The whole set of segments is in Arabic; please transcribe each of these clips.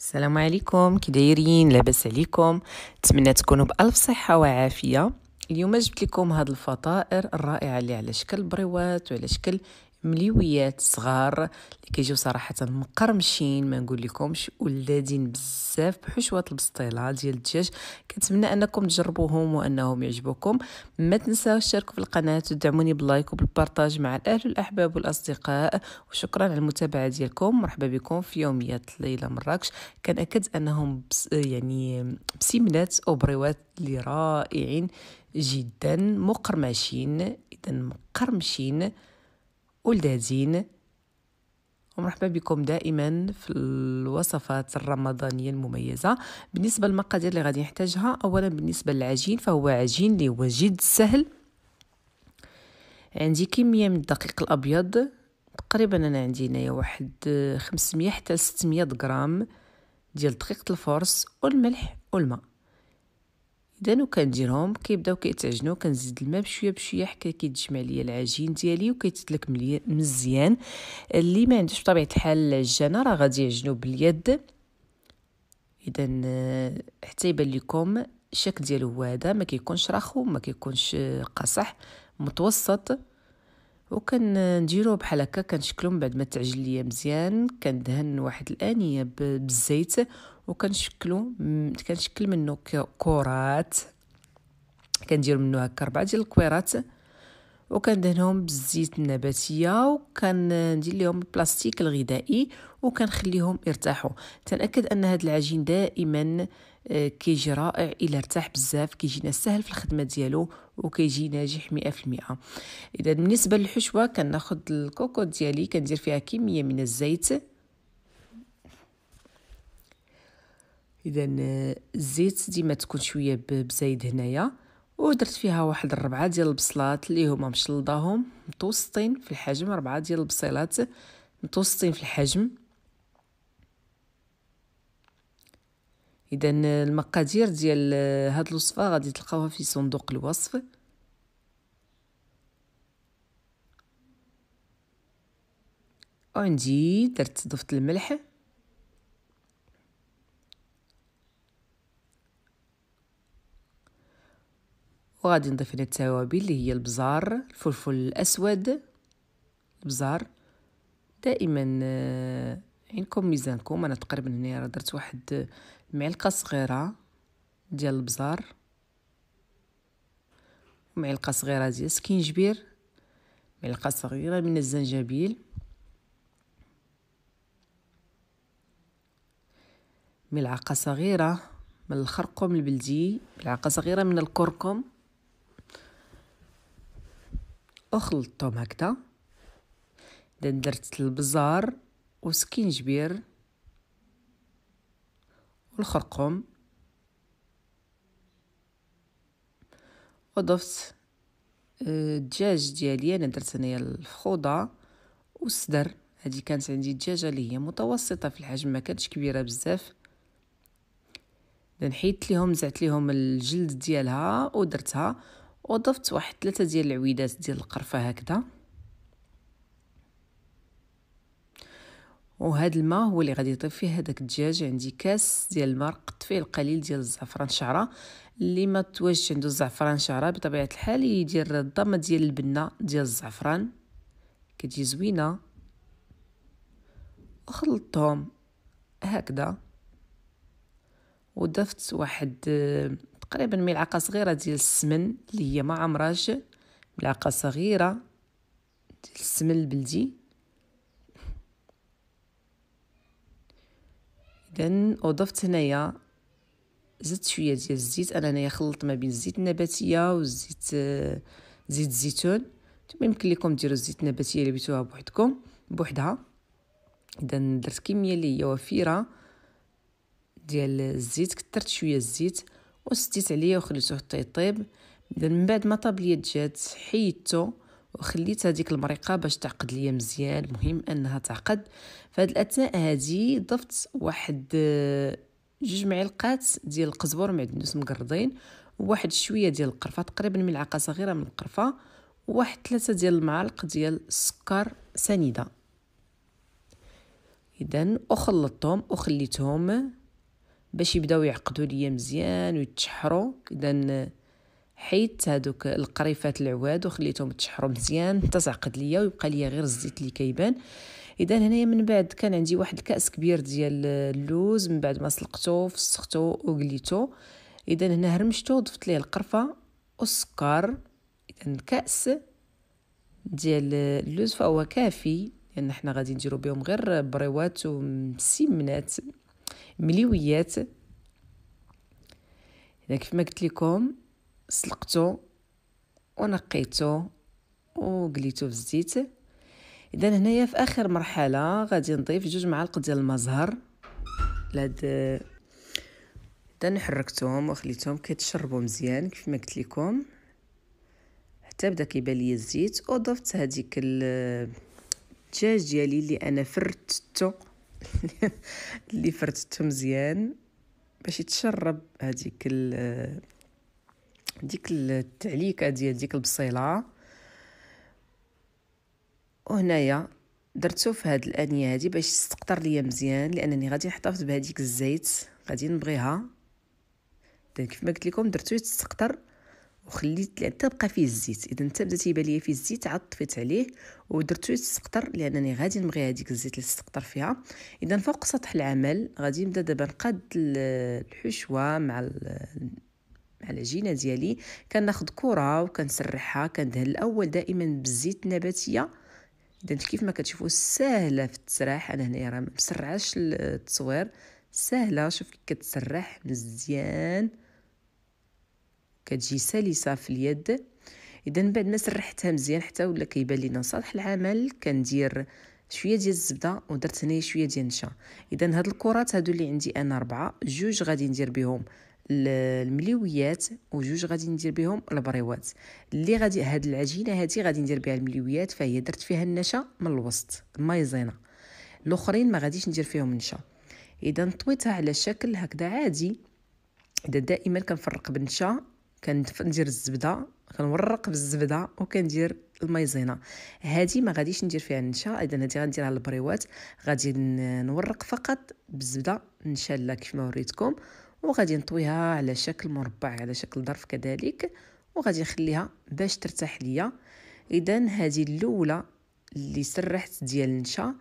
السلام عليكم كي دايرين لاباس عليكم نتمنى تكونوا بالف صحه وعافيه اليوم جبت لكم هاد الفطائر الرائعه اللي على شكل بريوات وعلى شكل مليويات صغار اللي كيجيو صراحه مقرمشين ما نقول لكمش ولادين بزاف بحشوه البسطيله ديال الدجاج كنتمنى انكم تجربوهم وانهم يعجبوكم ما تنساوش تشاركوا في القناه وتدعموني باللايك وبالبارطاج مع الاهل والاحباب والاصدقاء وشكرا على المتابعه ديالكم مرحبا بكم في يوميات ليله مراكش كنأكد انهم بس يعني بسمنات وبريوات اللي رائعين جدا مقرمشين اذا مقرمشين والدازين ومرحبا بكم دائما في الوصفات الرمضانيه المميزه بالنسبه للمقادير اللي غادي نحتاجها اولا بالنسبه للعجين فهو عجين اللي هو جد سهل عندي كميه من الدقيق الابيض تقريبا انا عندي هنايا واحد 500 حتى 600 غرام ديال دقيقه الفورس والملح والماء اذا وكنديرهم كيبداو كيتعجنوا كنزيد الماء بشويه بشويه حتى كيتجمع ليا العجين ديالي وكيتدلك مزيان اللي ما عندوش بطبيعه الحال العجانه راه غادي يعجنوا باليد اذا آه، حتى يبان لكم الشكل ديالو هو هذا ما كيكونش رخو ما كيكونش آه، قاصح متوسط وكنديرو بحال هكا كنشكلو من بعد ما تعجل ليا مزيان كندهن واحد الانيه بالزيت وكنشكلو كنشكل منه كورات كندير منه هكا ربعه ديال الكويرات وكندهنهم بالزيت النباتيه وكندير لهم البلاستيك الغذائي وكنخليهم يرتاحوا تنأكد ان هذا العجين دائما آه، كيجي رائع الا ارتاح بزاف كيجينا سهل في الخدمه ديالو وكيجي ناجح 100% اذا بالنسبه للحشوه كناخذ الكوكو ديالي كندير فيها كميه من الزيت اذا آه، الزيت ديما تكون شويه بزايد هنايا ودرت فيها واحد الربعة ديال البصلات اللي هما مشلضاهم متوسطين في الحجم ربعة ديال البصيلات متوسطين في الحجم اذا المقادير ديال هاد الوصفه غادي تلقاوها في صندوق الوصف عندي درت ضفت الملح وغادي نضيف هنا التوابل اللي هي البزار الفلفل الاسود البزار دائما آه، عينكم يعني ميزانكم انا تقريبا هنا راه درت واحد معلقه صغيره ديال البزار معلقه صغيره ديال سكينجبير معلقه صغيره من الزنجبيل ملعقه صغيره من الخرقوم البلدي ملعقه صغيره من الكركم وخلطتهم هكذا درت البزار وسكينجبير والخرقوم وضفت آه، الدجاج ديالي انا درت هنايا الفخوضه والصدر هذه كانت عندي دجاجه اللي هي متوسطه في الحجم ما كانتش كبيره بزاف نحيت ليهم زعت ليهم الجلد ديالها ودرتها وضفت واحد ثلاثة ديال العويدات ديال القرفة هكذا وهاد الماء هو اللي غادي يطيب فيه هذاك الدجاج عندي كاس ديال الماء رقت فيه القليل ديال الزعفران شعره اللي ما تواجدش عنده الزعفران شعره بطبيعه الحال يدير الضمه ديال البنه ديال الزعفران كتجي زوينه وخلطتهم هكذا وضفت واحد تقريبا ملعقه صغيره ديال السمن اللي هي ما عمراش ملعقه صغيره ديال السمن البلدي إذن اضفت هنايا زدت شويه ديال الزيت انا هنايا خلطت ما بين الزيت النباتيه والزيت آه، زيت الزيتون ثم يمكن لكم ديروا الزيت النباتيه اللي بيتوها بوحدكم بوحدها اذا درت كميه اللي هي وفيره ديال الزيت كثرت شويه الزيت وسديت عليه وخليته يطيب من بعد ما طاب ليا الدجاج حيدته وخليت هذيك المريقه باش تعقد ليا مزيان المهم انها تعقد فهاد الاثناء هادي ضفت واحد آه، جوج معلقات ديال القزبر معدنوس مقردين وواحد شويه ديال القرفه تقريبا ملعقه صغيره من القرفه وواحد ثلاثة ديال المعالق ديال السكر سنيده اذا وخلطتهم وخليتهم باش يبداو يعقدوا ليا مزيان ويتشحروا اذا حيت هادوك القريفات العواد وخليتهم يتشحروا مزيان حتى تعقد ليا ويبقى ليا غير الزيت اللي كيبان اذا هنايا من بعد كان عندي واحد الكاس كبير ديال اللوز من بعد ما سلقته فسختو وقليته اذا هنا هرمشته ضفت ليه القرفه والسكر اذا الكاس ديال اللوز فهو كافي لان يعني حنا غادي نديرو بهم غير بريوات ومسمنات مليويات اذا كيف ما قلت لكم سلقتو ونقيتو وقليتو في الزيت اذا هنايا في اخر مرحله غادي نضيف جوج معالق ديال زهر لهاد تنحركتهم حركتهم وخليتهم كيتشربوا مزيان كيف ما قلت لكم حتى بدا كيبان لي الزيت وضفت هذيك الدجاج ديالي اللي انا فرتته اللي فرتته مزيان باش يتشرب هذيك ديك التعليكه ديال ديك البصيله وهنايا درتو في هاد الانيه هادي باش تستقطر ليا مزيان لانني غادي نحتفظ بهذيك الزيت غادي نبغيها كيف ما قلت لكم درتو يتستقطر وخليت حتى تبقى فيه الزيت اذا حتى بدا تيبان ليا فيه الزيت عاد طفيت عليه ودرتو يتسقطر لانني غادي نبغي هذيك الزيت اللي تسقطر فيها اذا فوق سطح العمل غادي نبدا دابا نقاد الحشوه مع مع العجينه ديالي كناخذ كره وكنسرحها كندهن الاول دائما بالزيت النباتيه اذا كيف ما كتشوفوا سهله في التسراح انا هنايا راه مسرعاش التصوير سهله شوف كتسرح مزيان كتجي سلسه في اليد اذا من بعد ما سرحتها مزيان حتى ولا كيبان لينا صالح العمل كندير شويه ديال الزبده ودرت هنايا شويه ديال النشا اذا هاد الكرات هادو اللي عندي انا اربعه جوج غادي ندير بهم المليويات وجوج غادي ندير بهم البريوات اللي غادي هاد العجينه هادي غادي ندير بها المليويات فهي درت فيها النشا من الوسط مايزينا الاخرين ما غاديش ندير فيهم النشا اذا طويتها على شكل هكذا عادي اذا دائما كنفرق بالنشا كندير الزبده كنورق بالزبده وكندير المايزينا هذه ما غاديش ندير فيها النشا اذا هذه غنديرها للبريوات غادي نورق فقط بالزبده لا كيف ما وريتكم وغادي نطويها على شكل مربع على شكل ظرف كذلك وغادي نخليها باش ترتاح ليا اذا هذه الاولى اللي سرحت ديال النشا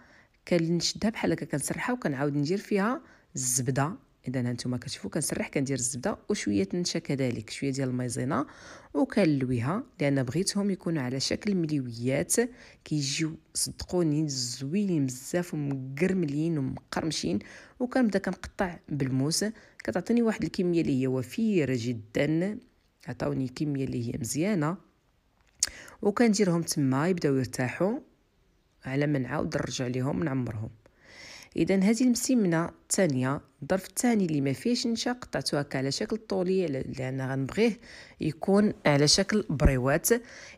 كنشدها بحال هكا كنسرحها وكنعاود ندير فيها الزبده اذا هانتوما كتشوفوا كنسرح كندير الزبده وشويه النشا كذلك شويه ديال المايزينا وكنلويها لان بغيتهم يكونوا على شكل مليويات كيجيو صدقوني زوينين بزاف ومقرملين ومقرمشين وكنبدا كنقطع بالموس كتعطيني واحد الكميه اللي هي وفيره جدا عطاوني كميه اللي هي مزيانه وكنديرهم تما يبداو يرتاحوا على ما نعاود نرجع ليهم نعمرهم اذا هذه المسمنه الثانيه الظرف الثاني اللي ما فيهش نشا قطعته هكا على شكل طولي لان غنبغيه يكون على شكل بريوات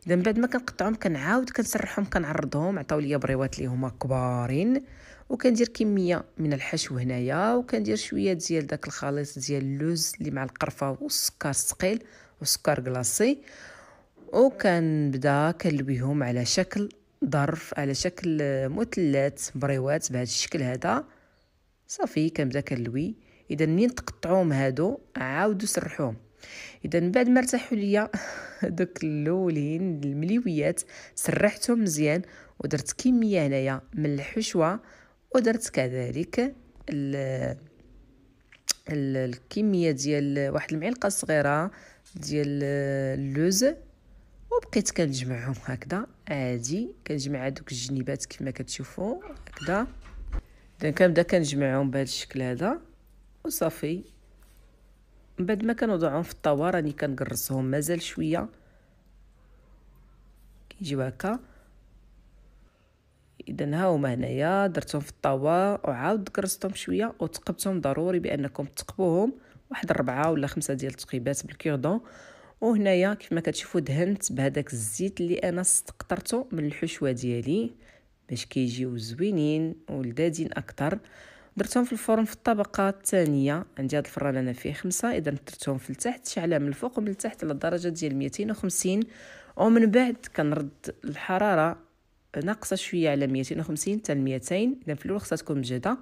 اذا من بعد ما كنقطعهم كنعاود كنسرحهم كنعرضهم عطاو ليا بريوات اللي هما كبارين وكندير كميه من الحشو هنايا وكندير شويه ديال داك الخليط ديال اللوز اللي مع القرفه والسكر الثقيل والسكر كلاصي وكنبدا كنلويهم على شكل ظرف على شكل مثلث بريوات بهذا الشكل هذا صافي كنبدا كنلوي اذا منين تقطعوهم هادو عاودوا سرحوهم اذا من بعد ما ارتاحوا ليا دوك الاولين المليويات سرحتهم مزيان ودرت كميه هنايا من الحشوه ودرت كذلك الكميه ديال واحد المعلقه صغيره ديال اللوز وبقيت كنجمعهم هكذا عادي كنجمع هذوك الجنيبات كما كتشوفوا هكذا كنبدا كنجمعهم بهذا الشكل هذا وصافي من بعد ما كنوضعهم في الطاوه راني كنقرصهم مازال شويه كيجيو هكا اذا ها هما هنايا درتهم في الطاوه وعاود قرصتهم شويه وتقبتهم ضروري بانكم تقبوهم واحد ربعة ولا خمسة ديال التقيبات بالكيردون وهنايا كيف ما كتشوفوا دهنت بهذاك الزيت اللي انا استقطرته من الحشوه ديالي باش كيجيو زوينين ولذاذين اكثر درتهم في الفرن في الطبقه الثانيه عندي هاد الفران انا فيه خمسة اذا درتهم في التحت شعله من الفوق ومن التحت للدرجه ديال 250 ومن بعد كنرد الحراره ناقصه شويه على 250 حتى 200 اذا في الاول خصها تكون مجهده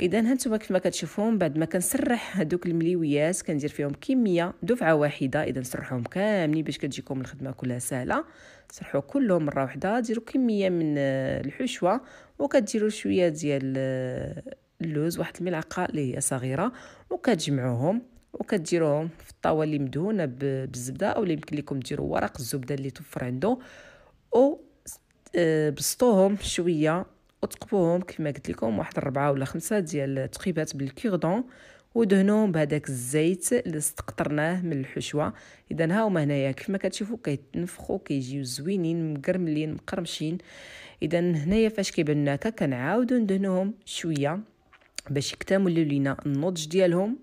اذا هانتوما كيف ما من بعد ما كنسرح هذوك المليويات كندير فيهم كميه دفعه واحده اذا نسرحوهم كاملين باش كتجيكم الخدمه كلها سهله سرحو كلهم مره واحده ديروا كميه من آه، الحشوه وكديروا شويه ديال آه، اللوز واحد الملعقه اللي هي صغيره وكتجمعوهم وكديروهم في الطاوه اللي مدهونه بالزبده او يمكن لكم ديروا ورق الزبده اللي توفر عنده و آه، بسطوهم شويه وتقبوهم كما قلت لكم واحد ربعة ولا خمسة ديال تقيبات بالكيغدون ودهنهم بهذاك الزيت اللي استقطرناه من الحشوه اذا ها هما هنايا ما كتشوفوا كيتنفخوا كيجيو زوينين مقرملين مقرمشين اذا هنايا فاش كيبان لنا هكا كنعاودو ندهنوهم شويه باش يكتملوا لينا النضج ديالهم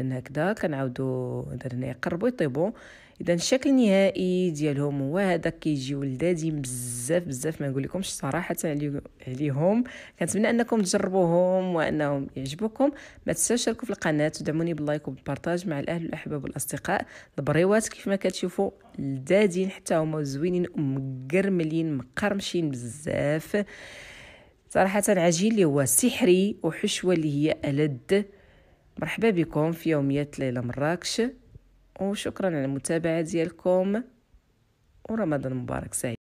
اذا هكذا كنعاودو درنا هنايا يطيبوا اذا الشكل النهائي ديالهم هو هذا كيجيو لذاذين بزاف بزاف ما نقول لكمش صراحه عليهم كنتمنى انكم تجربوهم وانهم يعجبوكم ما تنساوش تشاركوا في القناه ودعموني باللايك وبالبارطاج مع الاهل والاحباب والاصدقاء البريوات كيف ما كتشوفوا لذاذين حتى هما زوينين ومقرملين مقرمشين بزاف صراحه العجين اللي هو سحري وحشوه اللي هي ألد مرحبا بكم في يوميات ليلى مراكش وشكرا على المتابعة ديالكم ورمضان مبارك سعيد